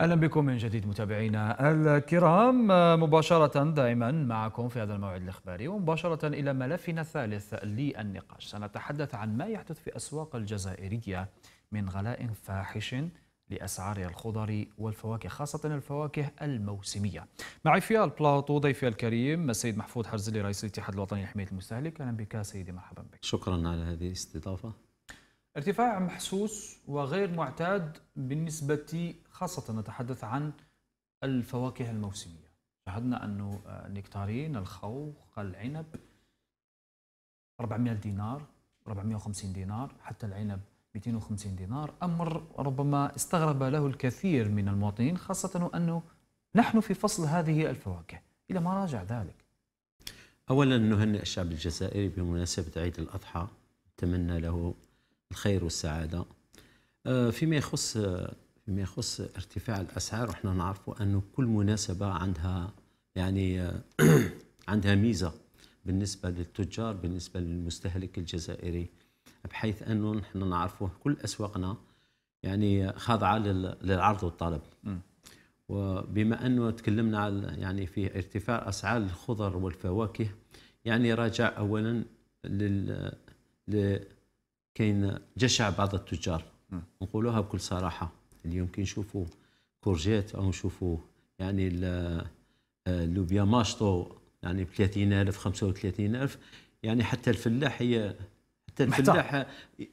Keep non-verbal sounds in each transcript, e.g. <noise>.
اهلا بكم من جديد متابعينا الكرام مباشره دائما معكم في هذا الموعد الاخباري ومباشره الى ملفنا الثالث للنقاش سنتحدث عن ما يحدث في اسواق الجزائريه من غلاء فاحش لاسعار الخضر والفواكه خاصه الفواكه الموسميه. معي في البلاطو ضيفي الكريم السيد محفوظ حرزلي رئيس الاتحاد الوطني لحمايه المستهلك اهلا بك سيدي مرحبا بك. شكرا على هذه الاستضافه. ارتفاع محسوس وغير معتاد بالنسبة خاصة نتحدث عن الفواكه الموسمية شاهدنا أنه آه، النكتارين الخوخ العنب 400 دينار 450 دينار حتى العنب 250 دينار أمر ربما استغرب له الكثير من المواطنين خاصة أنه نحن في فصل هذه الفواكه إلى ما راجع ذلك أولا نهنئ الشعب الجزائري بمناسبة عيد الأضحى نتمنى له الخير والسعاده آه، فيما يخص فيما يخص ارتفاع الاسعار وحنا نعرفوا انه كل مناسبه عندها يعني آه، <clears throat> عندها ميزه بالنسبه للتجار بالنسبه للمستهلك الجزائري بحيث انه نحن نعرفوا كل اسواقنا يعني خاضعه للعرض والطلب وبما انه تكلمنا على يعني في ارتفاع اسعار الخضر والفواكه يعني راجع اولا لل كاين جشع بعض التجار نقولوها بكل صراحه اليوم كي نشوفوا كورجيت او نشوفوا يعني اللوبيا آه، ماشطو يعني ب 30000 35000 يعني حتى الفلاح هي حتى الفلاح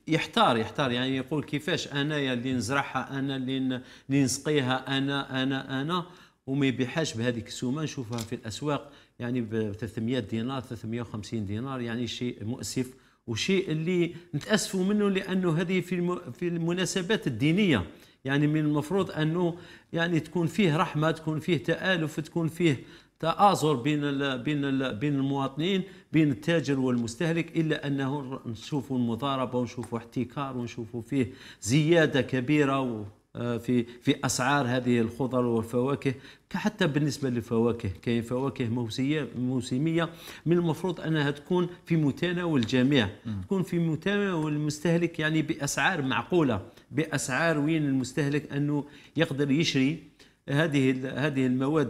يحتار يحتار يعني يقول كيفاش انا اللي نزرعها انا اللي اللي نسقيها انا انا انا وما يبيعهاش بهذيك السومه نشوفها في الاسواق يعني ب 300 دينار 350 دينار يعني شيء مؤسف وشيء اللي نتاسفوا منه لانه هذه في في المناسبات الدينيه يعني من المفروض انه يعني تكون فيه رحمه تكون فيه تالف تكون فيه تآزر بين الـ بين الـ بين المواطنين بين التاجر والمستهلك الا انه نشوفوا المضاربه ونشوفوا احتكار ونشوفوا فيه زياده كبيره و آه، في في اسعار هذه الخضر والفواكه حتى بالنسبه للفواكه كاين فواكه موسيه موسميه من المفروض انها تكون في متناول الجميع تكون في متناول المستهلك يعني باسعار معقوله باسعار وين المستهلك انه يقدر يشري هذه هذه المواد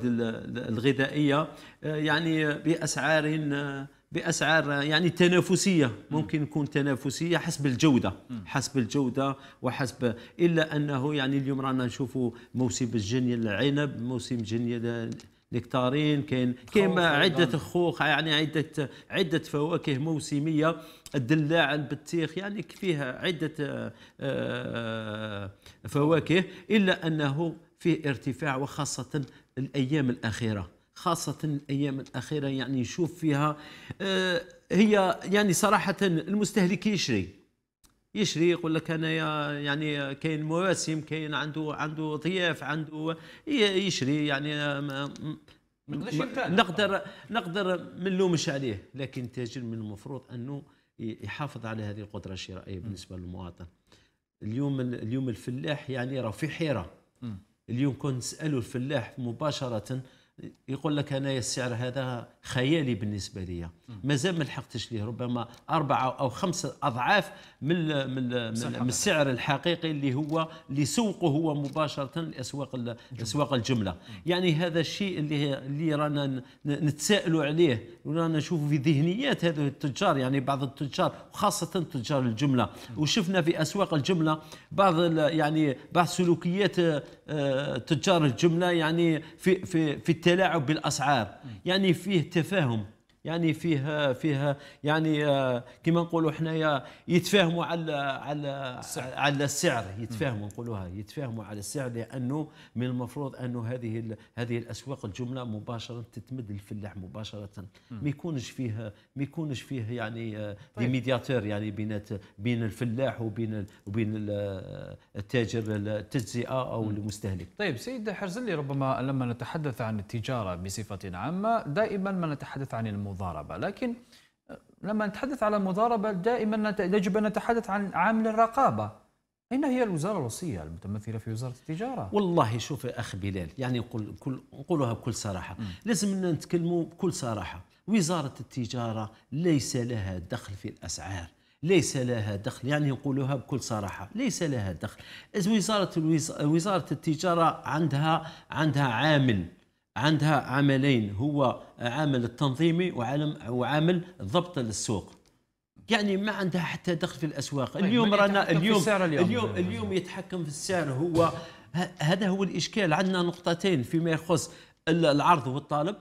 الغذائيه آه، يعني باسعار آه، باسعار يعني تنافسيه ممكن تكون تنافسيه حسب الجوده حسب الجوده وحسب الا انه يعني اليوم رانا نشوفوا موسم الجني العنب موسم جني نكتارين كاين كاين عده خوخ يعني عده عده فواكه موسميه الدلاع البطيخ يعني فيها عده آه، آه، فواكه الا انه فيه ارتفاع وخاصه الايام الاخيره خاصة الأيام الأخيرة يعني نشوف فيها آه، هي يعني صراحة المستهلك يشري يشري يقول لك انا يعني كاين مواسم كاين عنده عنده ضياف عنده يشري يعني آه، نقدر نقدر ما نلومش عليه لكن التاجر من المفروض انه يحافظ على هذه القدره الشرائيه بالنسبه للمواطن اليوم اليوم الفلاح يعني راه في حيره اليوم كنت نسالوا الفلاح مباشره يقول لك انا السعر هذا خيالي بالنسبه لي مازال ما لحقتش ليه ربما أربعة أو خمسة أضعاف من من, من السعر الحقيقي اللي هو اللي سوقه هو مباشرة لأسواق أسواق الجملة يعني هذا الشيء اللي اللي رانا نتساءلوا عليه ورانا نشوفوا في ذهنيات هذا التجار يعني بعض التجار وخاصة تجار الجملة وشفنا في أسواق الجملة بعض يعني بعض سلوكيات آه، تجار الجملة يعني في في في التلاعب بالاسعار يعني فيه تفاهم يعني فيها فيها يعني كما نقولوا حنايا يتفاهموا على على السعر. على السعر يتفاهموا نقولوها يتفاهموا على السعر لانه من المفروض انه هذه هذه الاسواق الجمله مباشره تتمد للفلاح مباشره ما يكونش فيها ما يكونش فيها يعني دي آه، طيب. ميدياتور يعني بين بين الفلاح وبين وبين آه، التاجر التجزئه او المستهلك. طيب سيد حرزلي ربما لما نتحدث عن التجاره بصفه عامه دائما ما نتحدث عن المو... المضاربة لكن آه، لما نتحدث على المضاربة دائما يجب أن نتحدث عن عامل الرقابة أين هي الوزارة الوصية المتمثلة في وزارة التجارة؟ والله شوف يا أخ بلال يعني نقول كل نقولها بكل صراحة م. لازم نتكلموا بكل صراحة وزارة التجارة ليس لها دخل في الأسعار ليس لها دخل يعني نقولها بكل صراحة ليس لها دخل وزارة وزارة التجارة عندها عندها عامل عندها عملين هو عامل التنظيمي وعالم وعامل ضبط السوق يعني ما عندها حتى دخل في الاسواق طيب، اليوم رانا اليوم اليوم اليوم, اليوم يتحكم في السعر هو هذا هو الاشكال عندنا نقطتين فيما يخص العرض والطالب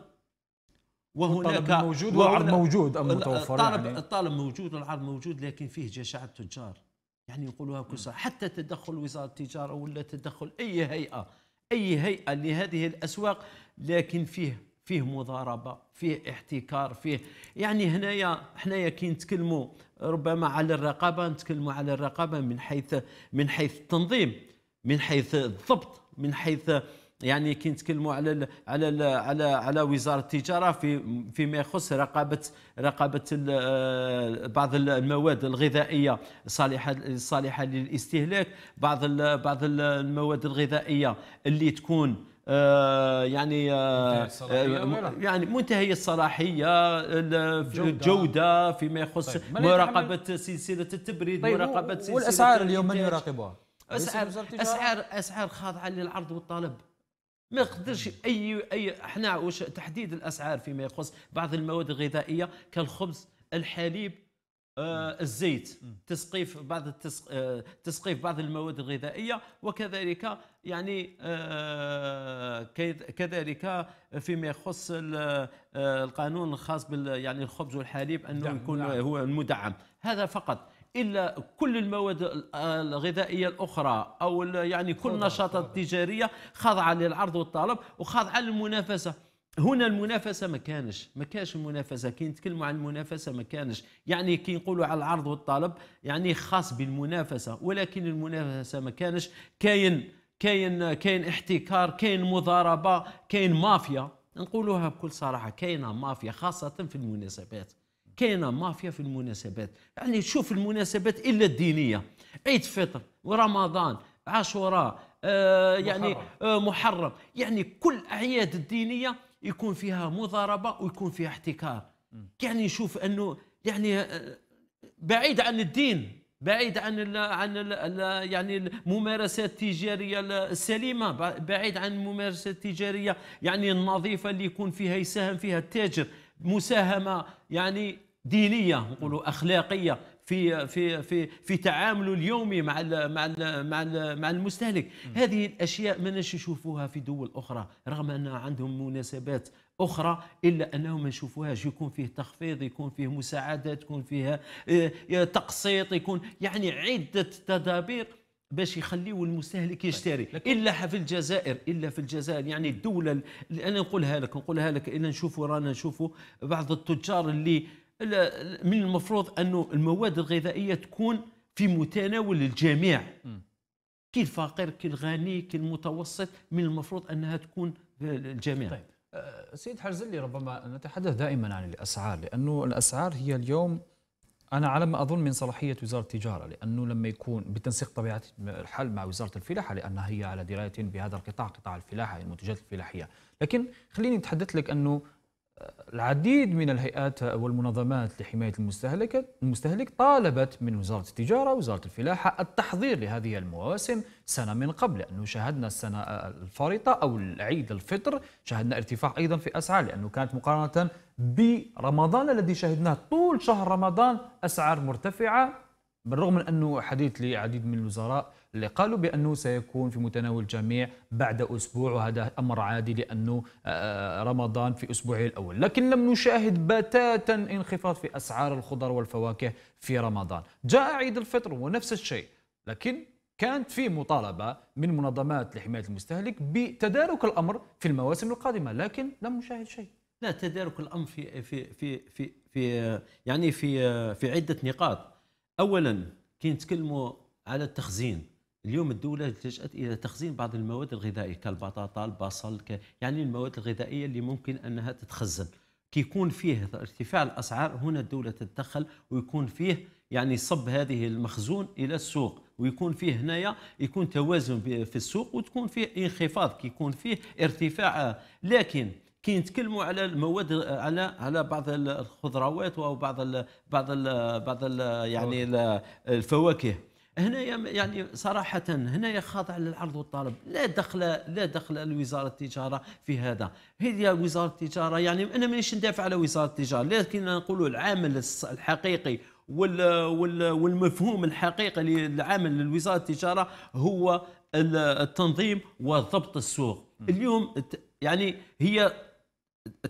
وهناك الطالب موجود والعرض موجود ام متوفر الطالب يعني. الطالب موجود والعرض موجود لكن فيه جشع التجار يعني يقولوها بكل حتى تدخل وزاره التجاره ولا تدخل اي هيئه اي هيئه لهذه الاسواق لكن فيه فيه مضاربه فيه احتكار فيه يعني هنايا حنايا كي نتكلموا ربما على الرقابه نتكلموا على الرقابه من حيث من حيث التنظيم من حيث الضبط من حيث يعني كي نتكلموا على الـ على الـ على على وزاره التجاره في فيما يخص رقابه رقابه آه، بعض المواد الغذائيه صالحه صالحه للاستهلاك بعض بعض المواد الغذائيه اللي تكون آه، يعني آه، منتهي يعني منتهيه الصلاحيه الجوده فيما يخص طيب. مراقبه سلسله التبريد طيب. مراقبه سلسله والاسعار اليوم من يراقبها؟ اسعار اسعار اسعار خاضعه للعرض والطلب ما يقدرش اي اي احنا واش تحديد الاسعار فيما يخص بعض المواد الغذائيه كالخبز الحليب آه الزيت تسقيف بعض التسق... آه تسقيف بعض المواد الغذائيه وكذلك يعني آه كذلك فيما يخص آه، القانون الخاص بال يعني الخبز والحليب انه نعم، يكون نعم. هو المدعم هذا فقط الا كل المواد الغذائيه الاخرى او يعني كل النشاطات التجاريه خاضعه للعرض والطلب وخاضعه للمنافسه هنا المنافسه ما كانش ما كانش المنافسه كي نتكلموا عن المنافسه ما كانش يعني كي نقولوا على العرض والطلب يعني خاص بالمنافسه ولكن المنافسه ما كانش كاين كاين كاين احتكار كاين مضاربه كاين مافيا نقولوها بكل صراحه كاينه مافيا خاصه في المناسبات كاينه مافيا في المناسبات يعني شوف المناسبات الا الدينيه عيد فطر ورمضان عاشوراء آه يعني محرم. آه محرم يعني كل الاعياد الدينيه يكون فيها مضاربه ويكون فيها احتكار يعني نشوف انه يعني آه، بعيد عن الدين بعيد عن الـ عن الـ يعني الممارسات التجاريه السليمه بعيد عن الممارسات التجاريه يعني النظيفه اللي يكون فيها يساهم فيها التاجر مساهمه يعني دينيه نقولوا اخلاقيه في في في في تعامله اليومي مع الـ مع الـ مع الـ مع المستهلك م. هذه الاشياء ما نشوفوها في دول اخرى رغم ان عندهم مناسبات اخرى الا انهم ما نشوفوهاش يكون فيه تخفيض يكون فيه مساعدات يكون فيها آه، آه، تقسيط يكون يعني عده تدابير باش يخليوا المستهلك يشتري الا في الجزائر الا في الجزائر يعني الدوله اللي انا نقولها لك نقولها لك الا نشوفوا رانا نشوفوا بعض التجار اللي من المفروض أن المواد الغذائية تكون في متناول الجميع كي الفقير كي الغني كي المتوسط من المفروض أنها تكون للجميع طيب. آه، سيد حرزلي ربما نتحدث دائما عن الأسعار لأنه الأسعار هي اليوم أنا على ما أظن من صلاحية وزارة التجارة لأنه لما يكون بالتنسيق طبيعة الحال مع وزارة الفلاحة لأنها هي على دراية بهذا القطاع قطاع الفلاحة المنتجات الفلاحية لكن خليني أتحدث لك أنه العديد من الهيئات والمنظمات لحماية المستهلك المستهلك طالبت من وزارة التجارة وزارة الفلاحة التحضير لهذه المواسم سنة من قبل لأنه شاهدنا السنة الفارطة أو عيد الفطر شاهدنا ارتفاع أيضا في أسعار لأنه كانت مقارنة برمضان الذي شاهدناه طول شهر رمضان أسعار مرتفعة بالرغم من انه حديث لعديد من الوزراء اللي قالوا بانه سيكون في متناول الجميع بعد اسبوع وهذا امر عادي لانه آه، آه، رمضان في اسبوعه الاول، لكن لم نشاهد بتاتا انخفاض في اسعار الخضر والفواكه في رمضان، جاء عيد الفطر ونفس الشيء، لكن كانت في مطالبه من منظمات لحمايه المستهلك بتدارك الامر في المواسم القادمه، لكن لم نشاهد شيء. لا تدارك الامر في في في في, في يعني في في عده نقاط اولا كي نتكلموا على التخزين اليوم الدوله التجات الى تخزين بعض المواد الغذائيه كالبطاطا البصل ك... يعني المواد الغذائيه اللي ممكن انها تتخزن كي يكون فيه ارتفاع الاسعار هنا الدوله تتدخل ويكون فيه يعني صب هذه المخزون الى السوق ويكون فيه هنايا يكون توازن في السوق وتكون فيه انخفاض كيكون فيه ارتفاع لكن كي نتكلموا على المواد على على بعض الخضروات او بعض الـ بعض الـ بعض الـ يعني الفواكه هنا يعني صراحة هنا خاضع للعرض والطلب لا دخل لا دخل لوزارة التجارة في هذا هي وزارة التجارة يعني أنا مانيش ندافع على وزارة التجارة لكن نقولوا العامل الحقيقي والمفهوم الحقيقي للعامل لوزارة التجارة هو التنظيم وضبط السوق اليوم يعني هي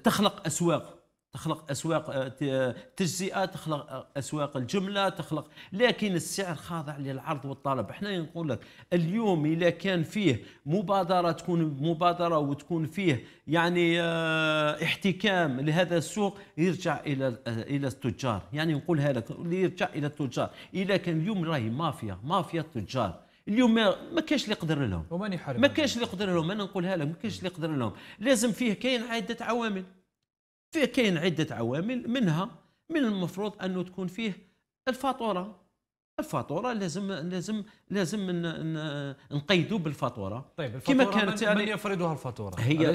تخلق اسواق تخلق اسواق آه، تجزئه تخلق آه، اسواق الجمله تخلق لكن السعر خاضع للعرض والطلب احنا نقول لك اليوم اذا كان فيه مبادره تكون مبادره وتكون فيه يعني آه، احتكام لهذا السوق يرجع الى الى التجار يعني نقولها لك يرجع الى التجار اذا كان اليوم راهي مافيا مافيا التجار اليوم ما كاش اللي يقدر لهم ومن يحارب ما كاش اللي يقدر لهم انا نقولها لهم ما كاش اللي يقدر لهم لازم فيه كاين عده عوامل فيه كاين عده عوامل منها من المفروض انه تكون فيه الفاتوره الفاتوره لازم لازم لازم نقيدوا بالفاتوره طيب الفاتوره كما كانت من, يعني من يفرضها الفاتوره هي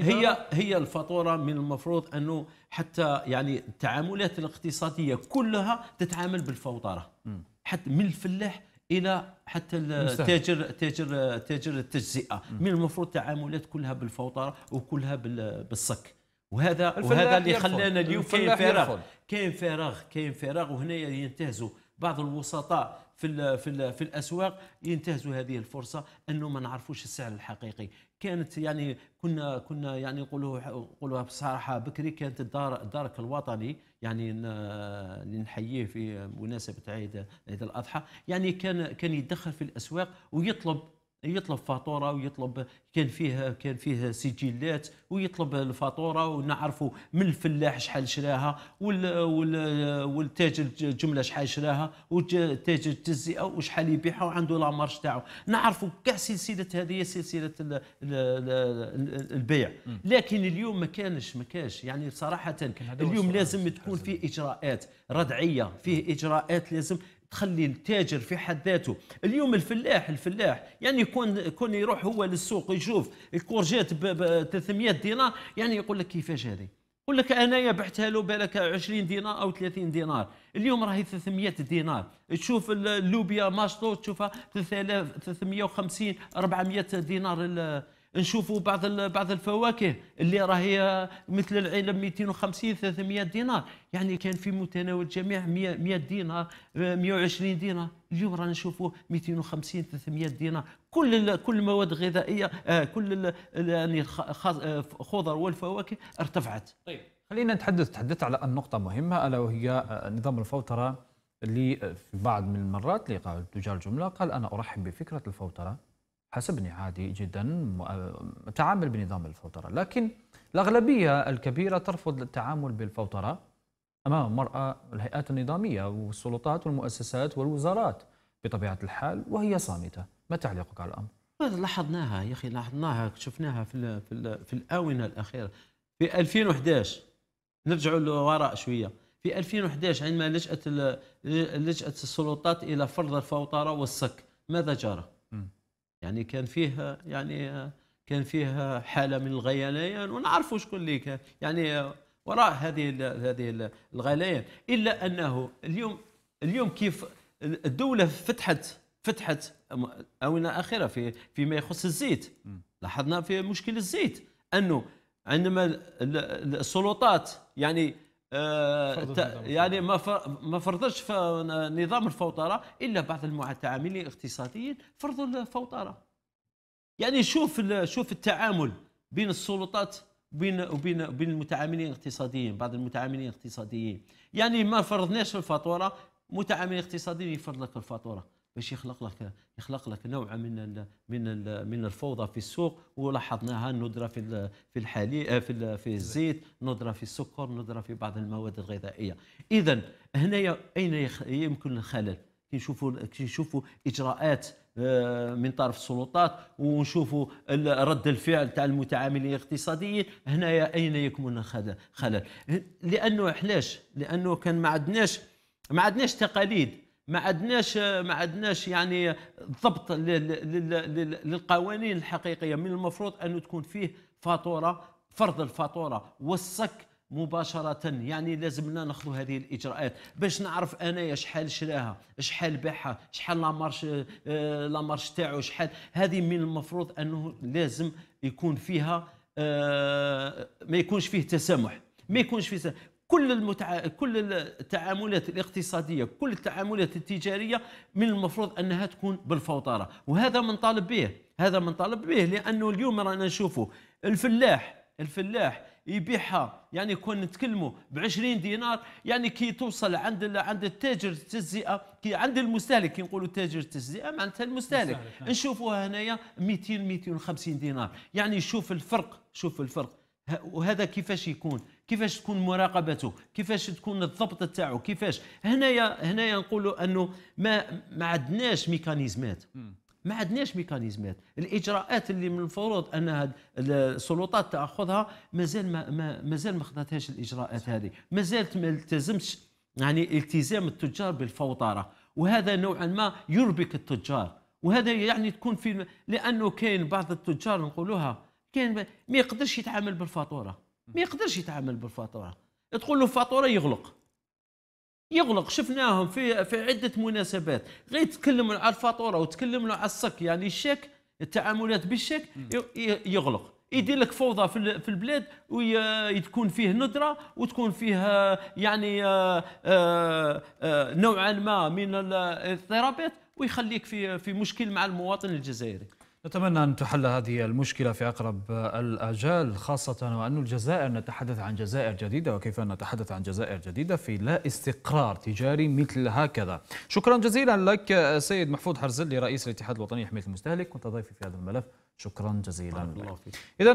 هي هي الفاتوره من المفروض انه حتى يعني التعاملات الاقتصاديه كلها تتعامل بالفاتوره حتى من الفلاح الى حتى التاجر تاجر تاجر التجزئه من المفروض تعاملات كلها بالفوطره وكلها بالصك وهذا وهذا اللي خلانا اليوم كاين فراغ كاين فراغ كاين فراغ وهنا ينتهزوا بعض الوسطاء في الـ في الـ في الاسواق ينتهزوا هذه الفرصه انه ما نعرفوش السعر الحقيقي كانت يعني كنا كنا يعني نقولوا نقولوها بصراحه بكري كانت الدار الدارك الوطني يعني اللي نحييه في مناسبه عيد عيد الاضحى يعني كان كان يدخل في الاسواق ويطلب يطلب فاتوره ويطلب كان فيه كان فيه سجلات ويطلب الفاتوره ونعرفوا من الفلاح شحال شراها والتاجر الجمله شحال شراها وتاجر التجزئه وشحال يبيعها وعنده لا مارش تاعو نعرفوا كاع سلسله هذه سلسله البيع لكن اليوم ما كانش ما كانش يعني صراحه اليوم لازم تكون فيه اجراءات ردعيه فيه اجراءات لازم تخلي التاجر في حد ذاته اليوم الفلاح الفلاح يعني يكون كون يروح هو للسوق يشوف الكورجيت ب 300 دينار يعني يقول لك كيفاش هذه يقول لك انا بعتها له بالك 20 دينار او 30 دينار اليوم راهي 300 دينار تشوف اللوبيا ماشطو تشوفها 350 400 دينار نشوفوا بعض بعض الفواكه اللي راهي مثل العلب 250 300 دينار يعني كان في متناول الجميع 100 100 دينار 120 دينار اليوم رانا نشوفوا 250 300 دينار كل كل المواد الغذائيه آه، كل يعني الخضر آه، والفواكه ارتفعت طيب خلينا نتحدث تحدثت على النقطه مهمه الا وهي آه، نظام الفوتره اللي في بعض من المرات اللي قال تجار الجمله قال انا ارحب بفكره الفوتره حسبني عادي جدا آه، تعامل بنظام الفوتره لكن الاغلبيه الكبيره ترفض التعامل بالفوتره امام مرأة الهيئات النظاميه والسلطات والمؤسسات والوزارات بطبيعه الحال وهي صامته ما تعليقك على الامر هذا لاحظناها يا اخي لاحظناها شفناها في الـ في, الـ في الاونه الاخيره في 2011 نرجعوا لوراء شويه في 2011 عندما لجأت لجأت السلطات الى فرض الفوتره والصك ماذا جرى؟ يعني كان فيه يعني كان فيه حاله من الغليان ونعرفوا شكون اللي كان يعني وراء هذه هذه الغليان الا انه اليوم اليوم كيف الدوله فتحت فتحت اونه اخره في فيما يخص الزيت لاحظنا في مشكل الزيت انه عندما السلطات يعني آه، يعني ما ما فرضش نظام الفوطره الا بعض المتعاملين الاقتصاديين فرضوا الفوطره يعني شوف شوف التعامل بين السلطات وبين وبين بين المتعاملين الاقتصاديين بعض المتعاملين الاقتصاديين يعني ما فرضناش الفاتوره متعامل اقتصادي يفرض لك الفاتوره باش يخلق لك يخلق لك نوع من الـ من الـ من الفوضى في السوق ولاحظناها الندره في في الحالي آه، في في الزيت ندره في السكر ندره في بعض المواد الغذائيه اذا هنايا اين يمكن الخلل كي نشوفوا كي نشوفوا اجراءات آه، من طرف السلطات ونشوفوا رد الفعل تاع المتعاملين الاقتصاديين هنايا اين يكمن خلل لانه علاش لانه كان ما عندناش ما عندناش تقاليد ما عندناش ما عندناش يعني ضبط للقوانين الحقيقيه من المفروض انه تكون فيه فاتوره فرض الفاتوره والصك مباشرة يعني لازمنا ناخذوا ناخذ هذه الإجراءات باش نعرف أنايا شحال شراها شحال باعها شحال لامارش آه، لامارش تاعو شحال هذه من المفروض أنه لازم يكون فيها آه، ما يكونش فيه تسامح ما يكونش فيه تسامح كل المتع... كل التعاملات الاقتصاديه كل التعاملات التجاريه من المفروض انها تكون بالفوطره وهذا طالب به هذا طالب به لانه اليوم رانا نشوفوا الفلاح الفلاح يبيعها يعني كون نتكلموا ب 20 دينار يعني كي توصل عند عند التاجر التجزئه كي عند المستهلك كي نقولوا تاجر التجزئه معناتها المستهلك نعم. نشوفوها هنايا 200 250 دينار يعني شوف الفرق شوف الفرق وهذا كيفاش يكون كيفاش تكون مراقبته كيفاش تكون الضبط تاعو كيفاش هنايا هنايا نقولوا انه ما ما عندناش ميكانيزمات ما عندناش ميكانيزمات الاجراءات اللي من المفروض انها السلطات تاخذها مازال ما مازال ما, ما خذتهاش الاجراءات هذه مازال ما التزمش يعني التزام التجار بالفوطره وهذا نوعا ما يربك التجار وهذا يعني تكون في لانه كاين بعض التجار نقولوها كان ما يقدرش يتعامل بالفاتوره ما يقدرش يتعامل بالفاتوره تقول له فاتوره يغلق يغلق شفناهم في في عده مناسبات غير تكلموا على الفاتوره وتكلموا على الصك يعني الشك التعاملات بالشك يغلق يدير لك فوضى في البلاد ويتكون فيه ندره وتكون فيه يعني آه، آه، آه، نوعا ما من الاضطرابات ويخليك في في مشكل مع المواطن الجزائري نتمنى أن تحل هذه المشكلة في أقرب الآجال خاصة وأن الجزائر نتحدث عن جزائر جديدة وكيف نتحدث عن جزائر جديدة في لا استقرار تجاري مثل هكذا شكرا جزيلا لك سيد محفوظ حرزلي رئيس الاتحاد الوطني لحماية المستهلك كنت ضيفي في هذا الملف شكرا جزيلا إذا